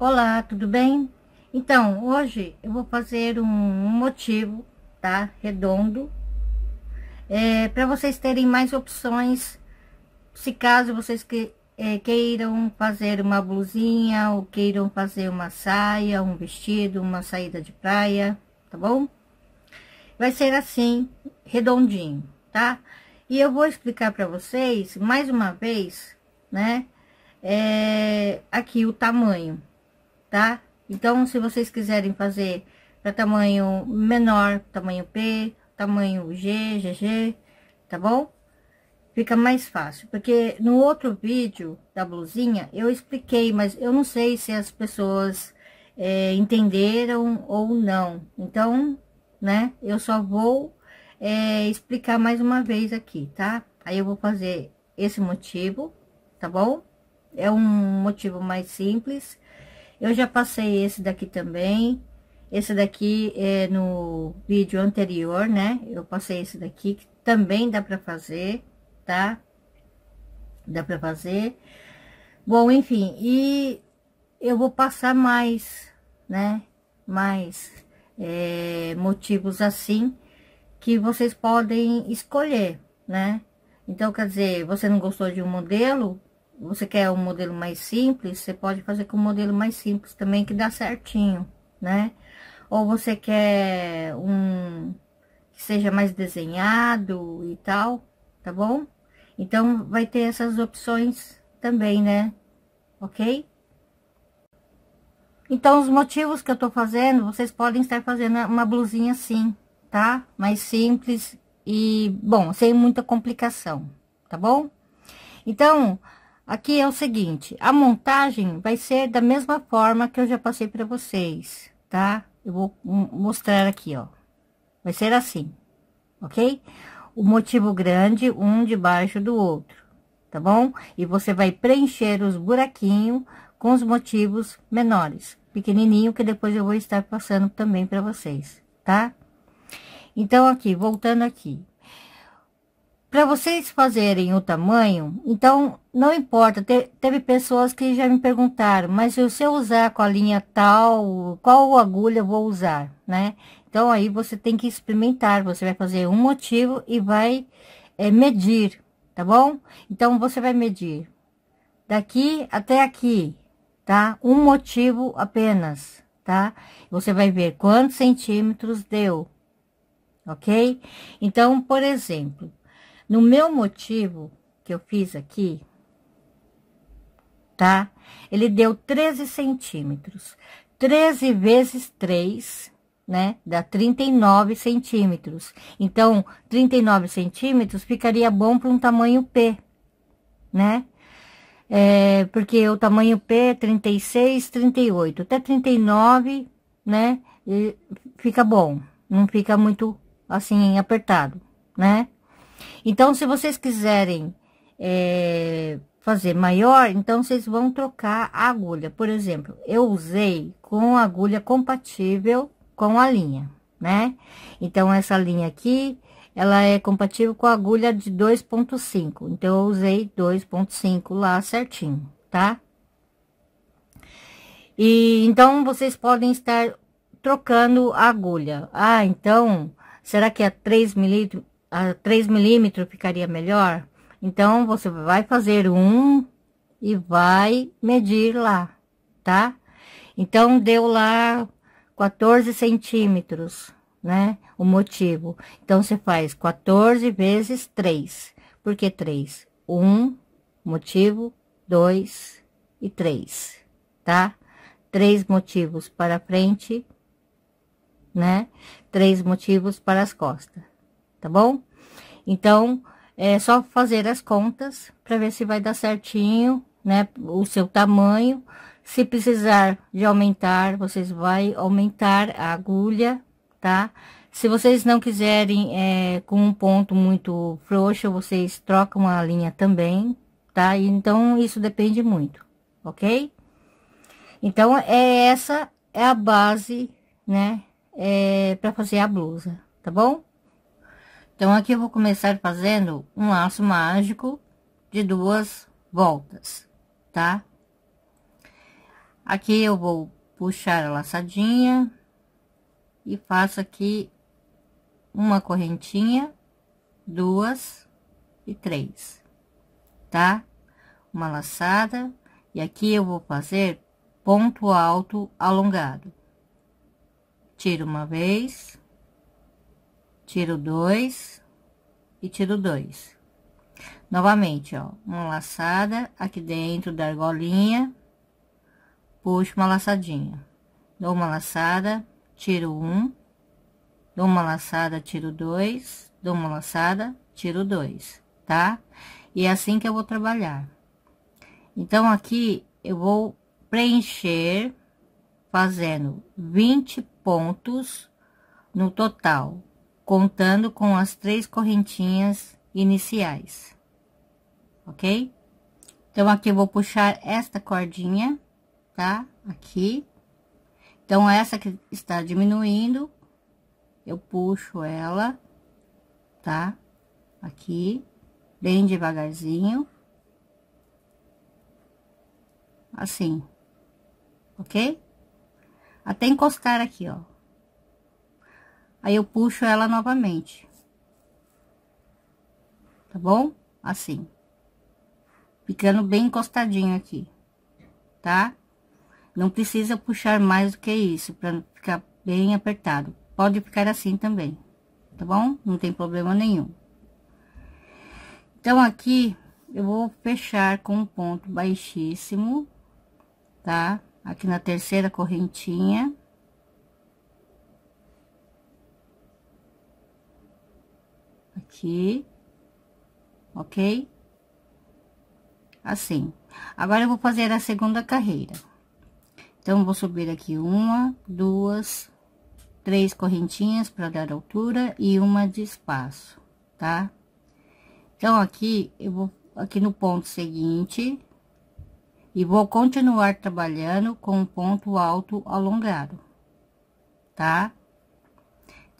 Olá, tudo bem? Então, hoje eu vou fazer um motivo, tá? Redondo. É, para vocês terem mais opções, se caso vocês que, é, queiram fazer uma blusinha, ou queiram fazer uma saia, um vestido, uma saída de praia, tá bom? Vai ser assim, redondinho, tá? E eu vou explicar para vocês, mais uma vez, né? É, aqui o tamanho, tá? Então, se vocês quiserem fazer para tamanho menor, tamanho P, tamanho G, GG, tá bom? Fica mais fácil, porque no outro vídeo da blusinha eu expliquei, mas eu não sei se as pessoas é, entenderam ou não. Então, né, eu só vou é, explicar mais uma vez aqui, tá? Aí eu vou fazer esse motivo, tá bom? É um motivo mais simples, eu já passei esse daqui também. Esse daqui é no vídeo anterior, né? Eu passei esse daqui, que também dá pra fazer, tá? Dá pra fazer. Bom, enfim, e eu vou passar mais, né? Mais é, motivos assim que vocês podem escolher, né? Então, quer dizer, você não gostou de um modelo, você quer um modelo mais simples, você pode fazer com um modelo mais simples também, que dá certinho, né? Ou você quer um que seja mais desenhado e tal, tá bom? Então, vai ter essas opções também, né? Ok? Então, os motivos que eu tô fazendo, vocês podem estar fazendo uma blusinha assim, tá? Mais simples e, bom, sem muita complicação, tá bom? Então, Aqui é o seguinte, a montagem vai ser da mesma forma que eu já passei para vocês, tá? Eu vou mostrar aqui, ó. Vai ser assim, ok? O motivo grande, um debaixo do outro, tá bom? E você vai preencher os buraquinhos com os motivos menores, pequenininho, que depois eu vou estar passando também para vocês, tá? Então, aqui, voltando aqui, para vocês fazerem o tamanho, então não importa, te, teve pessoas que já me perguntaram, mas se eu usar com a linha tal, qual agulha vou usar, né? Então aí você tem que experimentar, você vai fazer um motivo e vai é, medir, tá bom? Então você vai medir daqui até aqui, tá? Um motivo apenas, tá? Você vai ver quantos centímetros deu, ok? Então, por exemplo, no meu motivo que eu fiz aqui, tá? Ele deu 13 centímetros. 13 vezes 3, né? Dá 39 centímetros. Então, 39 centímetros ficaria bom para um tamanho P, né? É, porque o tamanho P é 36, 38, até 39, né? fica bom, não fica muito assim apertado, né? Então, se vocês quiserem é, fazer maior, então vocês vão trocar a agulha. Por exemplo, eu usei com agulha compatível com a linha, né? Então, essa linha aqui, ela é compatível com a agulha de 2.5. Então, eu usei 2.5 lá certinho, tá? E então, vocês podem estar trocando a agulha. Ah, então, será que é 3 milímetros? a 3 milímetros ficaria melhor. Então, você vai fazer um e vai medir lá, tá? Então, deu lá 14 centímetros, né? O motivo. Então, você faz 14 vezes 3. Por que 3? 1, motivo, 2 e 3, tá? Três motivos para frente, né? Três motivos para as costas tá bom? Então, é só fazer as contas para ver se vai dar certinho, né? O seu tamanho. Se precisar de aumentar, vocês vai aumentar a agulha, tá? Se vocês não quiserem é, com um ponto muito frouxo, vocês trocam a linha também, tá? Então, isso depende muito, ok? Então, é essa é a base, né? É, para fazer a blusa, tá bom? Então, aqui eu vou começar fazendo um laço mágico de duas voltas, tá? Aqui eu vou puxar a laçadinha e faço aqui uma correntinha, duas e três, tá? Uma laçada e aqui eu vou fazer ponto alto alongado. Tiro uma vez tiro dois e tiro dois. Novamente, ó, uma laçada aqui dentro da argolinha, puxo uma laçadinha, dou uma laçada, tiro um, dou uma laçada, tiro dois, dou uma laçada, tiro dois, tá? E é assim que eu vou trabalhar. Então, aqui eu vou preencher fazendo 20 pontos no total, contando com as três correntinhas iniciais, ok? Então, aqui eu vou puxar esta cordinha, tá? Aqui. Então, essa que está diminuindo, eu puxo ela, tá? Aqui, bem devagarzinho. Assim, ok? Até encostar aqui, ó. Aí, eu puxo ela novamente. Tá bom? Assim. Ficando bem encostadinho aqui, tá? Não precisa puxar mais do que isso, pra ficar bem apertado. Pode ficar assim também, tá bom? Não tem problema nenhum. Então, aqui, eu vou fechar com um ponto baixíssimo, tá? Aqui na terceira correntinha. aqui, ok? Assim. Agora, eu vou fazer a segunda carreira. Então, vou subir aqui uma, duas, três correntinhas para dar altura e uma de espaço, tá? Então, aqui, eu vou aqui no ponto seguinte e vou continuar trabalhando com o ponto alto alongado, tá?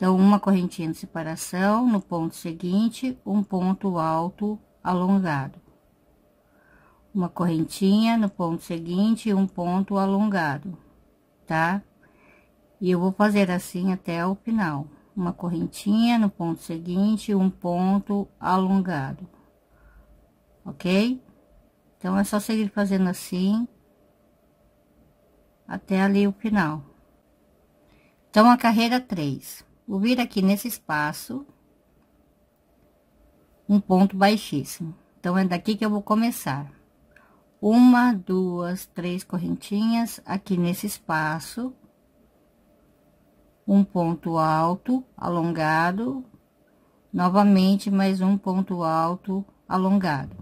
Então, uma correntinha de separação, no ponto seguinte, um ponto alto alongado. Uma correntinha no ponto seguinte, um ponto alongado, tá? E eu vou fazer assim até o final. Uma correntinha no ponto seguinte, um ponto alongado, ok? Então, é só seguir fazendo assim até ali o final. Então, a carreira 3 vou vir aqui nesse espaço, um ponto baixíssimo. Então, é daqui que eu vou começar. Uma, duas, três correntinhas aqui nesse espaço. Um ponto alto, alongado. Novamente, mais um ponto alto, alongado.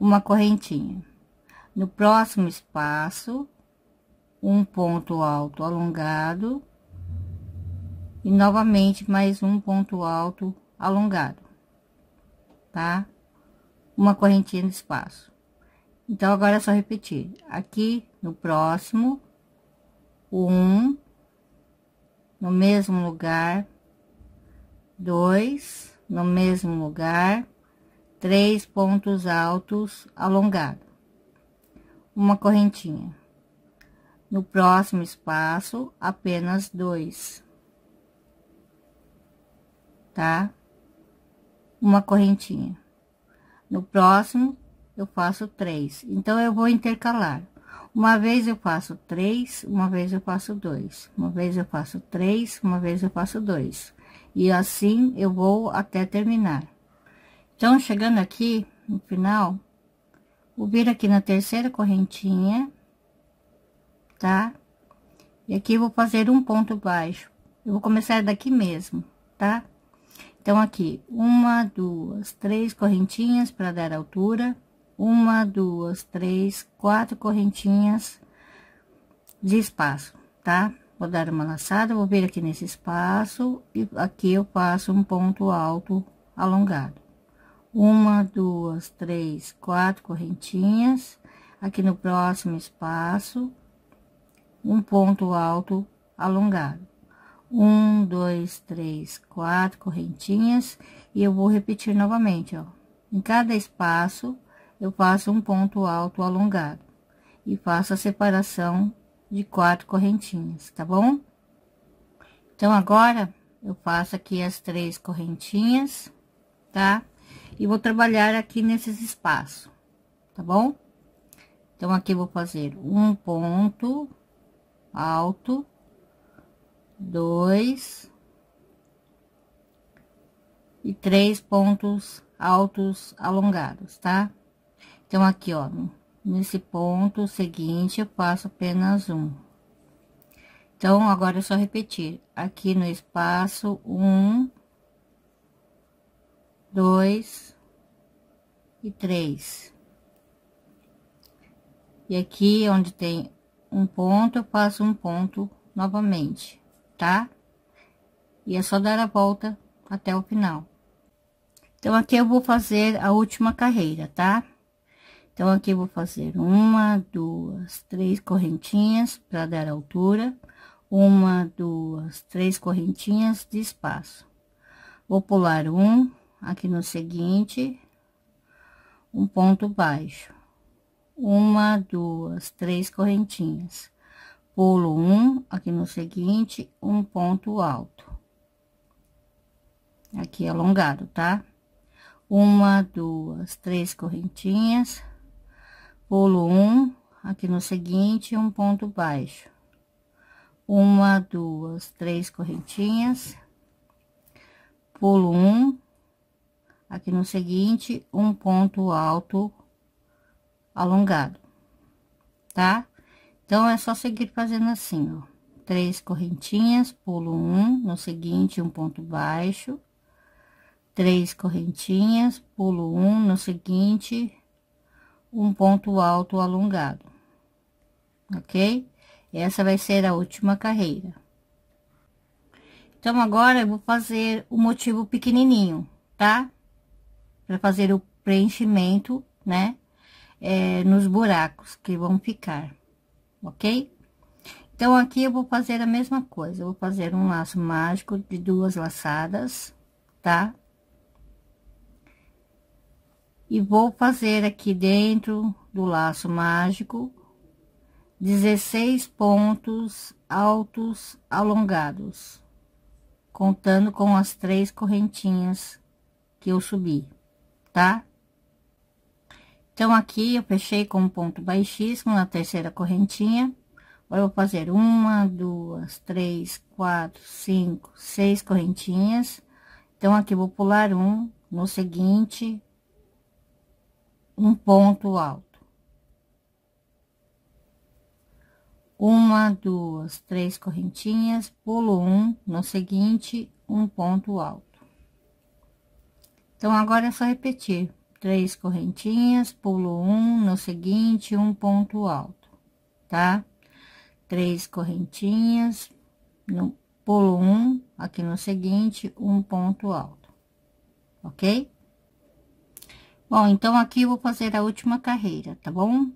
Uma correntinha. No próximo espaço, um ponto alto alongado e novamente, mais um ponto alto alongado, tá? Uma correntinha no espaço. Então, agora é só repetir. Aqui, no próximo, um, no mesmo lugar, dois, no mesmo lugar, três pontos altos alongado, uma correntinha. No próximo espaço, apenas dois tá? Uma correntinha. No próximo, eu faço três. Então, eu vou intercalar. Uma vez eu faço três, uma vez eu faço dois, uma vez eu faço três, uma vez eu faço dois. E assim, eu vou até terminar. Então, chegando aqui, no final, vou vir aqui na terceira correntinha, tá? E aqui vou fazer um ponto baixo. Eu vou começar daqui mesmo, tá? Tá? Então, aqui, uma, duas, três correntinhas para dar altura, uma, duas, três, quatro correntinhas de espaço, tá? Vou dar uma laçada, vou vir aqui nesse espaço e aqui eu passo um ponto alto alongado. Uma, duas, três, quatro correntinhas, aqui no próximo espaço, um ponto alto alongado. Um, dois, três, quatro correntinhas, e eu vou repetir novamente, ó. Em cada espaço, eu faço um ponto alto alongado e faço a separação de quatro correntinhas, tá bom? Então, agora, eu faço aqui as três correntinhas, tá? E vou trabalhar aqui nesses espaços, tá bom? Então, aqui vou fazer um ponto alto dois e três pontos altos alongados, tá? Então, aqui, ó, nesse ponto seguinte, eu passo apenas um. Então, agora é só repetir. Aqui no espaço, um, dois e três. E aqui, onde tem um ponto, eu passo um ponto novamente tá? E é só dar a volta até o final. Então, aqui eu vou fazer a última carreira, tá? Então, aqui eu vou fazer uma, duas, três correntinhas para dar altura. Uma, duas, três correntinhas de espaço. Vou pular um, aqui no seguinte, um ponto baixo. Uma, duas, três correntinhas pulo um, aqui no seguinte, um ponto alto. Aqui é alongado, tá? Uma, duas, três correntinhas, pulo um, aqui no seguinte, um ponto baixo. Uma, duas, três correntinhas, pulo um, aqui no seguinte, um ponto alto alongado, tá? Então, é só seguir fazendo assim, ó. Três correntinhas, pulo um, no seguinte, um ponto baixo. Três correntinhas, pulo um, no seguinte, um ponto alto alongado. Ok? Essa vai ser a última carreira. Então, agora, eu vou fazer o motivo pequenininho, tá? Para fazer o preenchimento, né? É, nos buracos que vão ficar ok? Então, aqui eu vou fazer a mesma coisa, eu vou fazer um laço mágico de duas laçadas, tá? E vou fazer aqui dentro do laço mágico, 16 pontos altos alongados, contando com as três correntinhas que eu subi, tá? Então, aqui eu fechei com um ponto baixíssimo na terceira correntinha. eu vou fazer uma, duas, três, quatro, cinco, seis correntinhas. Então, aqui vou pular um, no seguinte, um ponto alto. Uma, duas, três correntinhas, pulo um, no seguinte, um ponto alto. Então, agora é só repetir três correntinhas, pulo um, no seguinte, um ponto alto, tá? Três correntinhas, no, pulo um, aqui no seguinte, um ponto alto, ok? Bom, então, aqui eu vou fazer a última carreira, tá bom?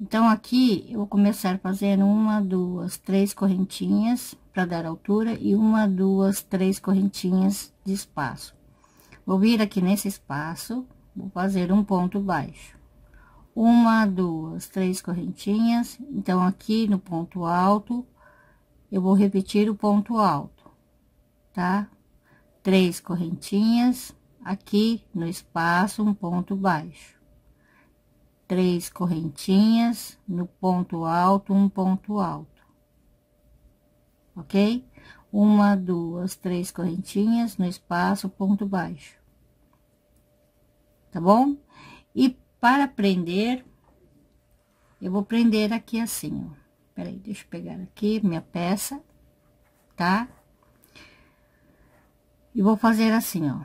Então, aqui, eu vou começar fazendo uma, duas, três correntinhas para dar altura e uma, duas, três correntinhas de espaço. Vou vir aqui nesse espaço, vou fazer um ponto baixo uma duas três correntinhas então aqui no ponto alto eu vou repetir o ponto alto tá três correntinhas aqui no espaço um ponto baixo três correntinhas no ponto alto um ponto alto ok uma duas três correntinhas no espaço ponto baixo tá bom? E para prender, eu vou prender aqui assim, ó. Peraí, deixa eu pegar aqui minha peça, tá? E vou fazer assim, ó.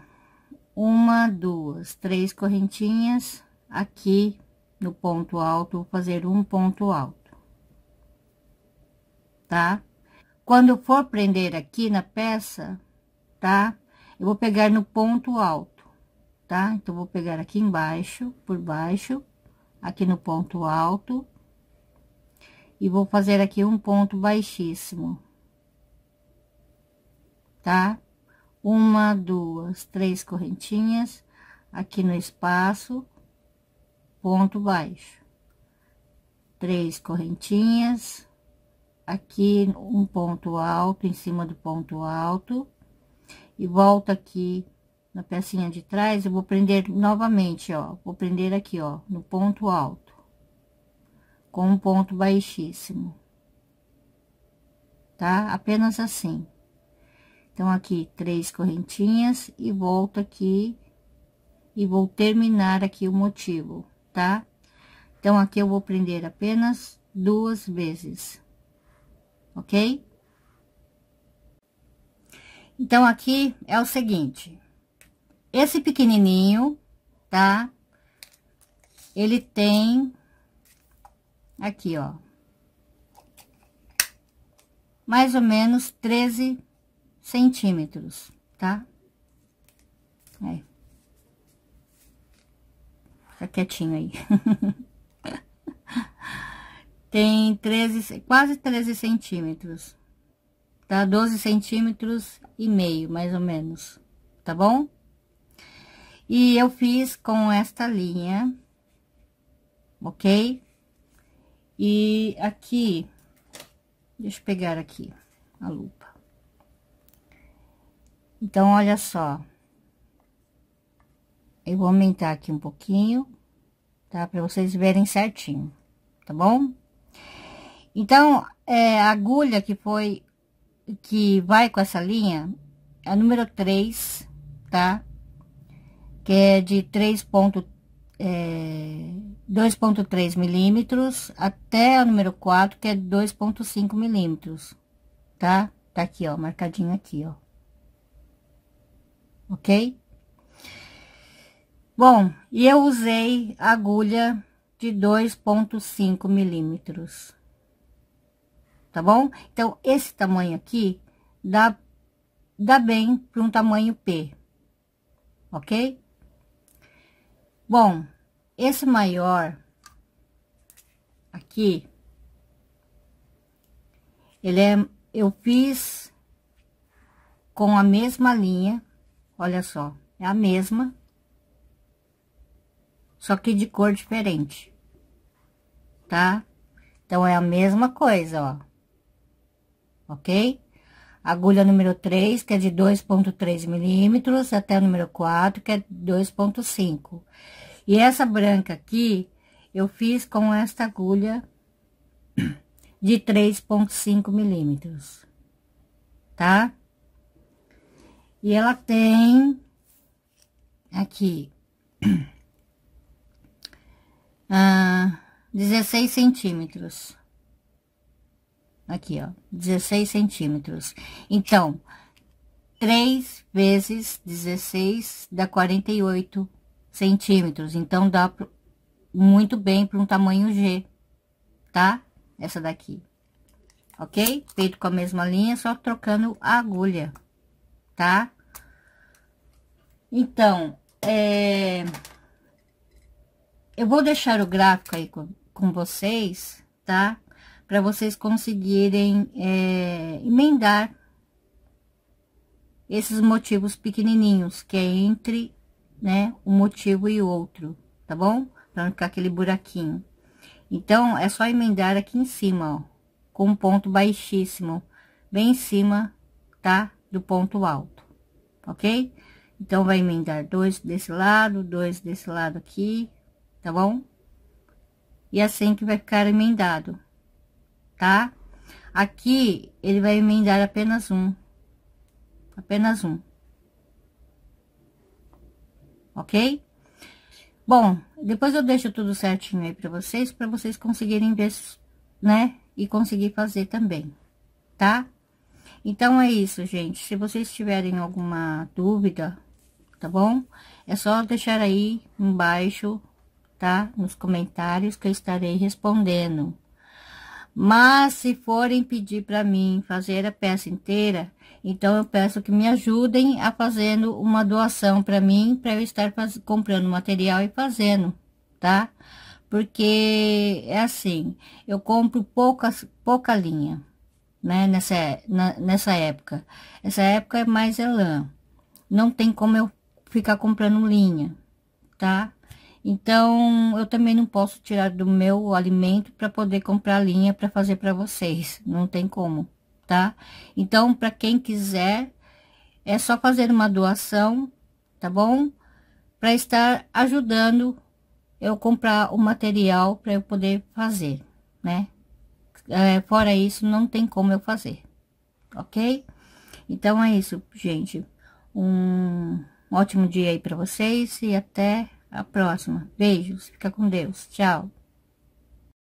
Uma, duas, três correntinhas aqui no ponto alto, vou fazer um ponto alto, tá? Quando for prender aqui na peça, tá? Eu vou pegar no ponto alto tá? Então, vou pegar aqui embaixo, por baixo, aqui no ponto alto, e vou fazer aqui um ponto baixíssimo, tá? Uma, duas, três correntinhas, aqui no espaço, ponto baixo. Três correntinhas, aqui um ponto alto, em cima do ponto alto, e volta aqui na pecinha de trás, eu vou prender novamente, ó. Vou prender aqui, ó, no ponto alto. Com um ponto baixíssimo. Tá? Apenas assim. Então, aqui, três correntinhas e volto aqui. E vou terminar aqui o motivo, tá? Então, aqui eu vou prender apenas duas vezes. Ok? Então, aqui é o seguinte, esse pequenininho, tá? Ele tem aqui, ó. Mais ou menos 13 centímetros, tá? Aí. É. Fica quietinho aí. tem 13, quase 13 centímetros, tá? 12 centímetros e meio, mais ou menos, tá bom? E eu fiz com esta linha, ok? E aqui, deixa eu pegar aqui a lupa. Então, olha só. Eu vou aumentar aqui um pouquinho, tá? Pra vocês verem certinho, tá bom? Então, é, a agulha que foi, que vai com essa linha, é a número 3, tá? que é de 3 ponto, é, milímetros até o número 4, que é 2.5 milímetros, tá? Tá aqui, ó, marcadinho aqui, ó. Ok? Bom, e eu usei agulha de 2.5 milímetros, tá bom? Então, esse tamanho aqui dá, dá bem para um tamanho P, ok? Bom, esse maior aqui, ele é, eu fiz com a mesma linha, olha só, é a mesma, só que de cor diferente, tá? Então, é a mesma coisa, ó, ok? Agulha número 3, que é de 2,3 milímetros, até o número 4, que é 2,5. E essa branca aqui, eu fiz com esta agulha de 3,5 milímetros, tá? E ela tem aqui ah, 16 centímetros aqui, ó, 16 centímetros. Então, 3 vezes 16 dá 48 centímetros. Então, dá muito bem para um tamanho G, tá? Essa daqui. Ok? Feito com a mesma linha, só trocando a agulha, tá? Então, é... Eu vou deixar o gráfico aí com, com vocês, tá? Tá? para vocês conseguirem é, emendar esses motivos pequenininhos, que é entre, né, um motivo e outro, tá bom? Para não ficar aquele buraquinho. Então, é só emendar aqui em cima, ó, com um ponto baixíssimo, bem em cima, tá? Do ponto alto, ok? Então, vai emendar dois desse lado, dois desse lado aqui, tá bom? E assim que vai ficar emendado tá? Aqui, ele vai emendar apenas um. Apenas um. Ok? Bom, depois eu deixo tudo certinho aí pra vocês, pra vocês conseguirem ver, né? E conseguir fazer também, tá? Então, é isso, gente. Se vocês tiverem alguma dúvida, tá bom? É só deixar aí embaixo, tá? Nos comentários que eu estarei respondendo. Mas se forem pedir para mim fazer a peça inteira, então eu peço que me ajudem a fazendo uma doação para mim, para eu estar faz... comprando material e fazendo, tá? Porque é assim, eu compro poucas, pouca linha, né? Nessa, na, nessa época. Essa época é mais elã. Não tem como eu ficar comprando linha, tá? Então, eu também não posso tirar do meu alimento para poder comprar linha para fazer para vocês. Não tem como, tá? Então, para quem quiser, é só fazer uma doação, tá bom? Para estar ajudando eu comprar o material para eu poder fazer, né? É, fora isso, não tem como eu fazer, ok? Então, é isso, gente. Um ótimo dia aí para vocês e até a próxima. Beijos, fica com Deus. Tchau.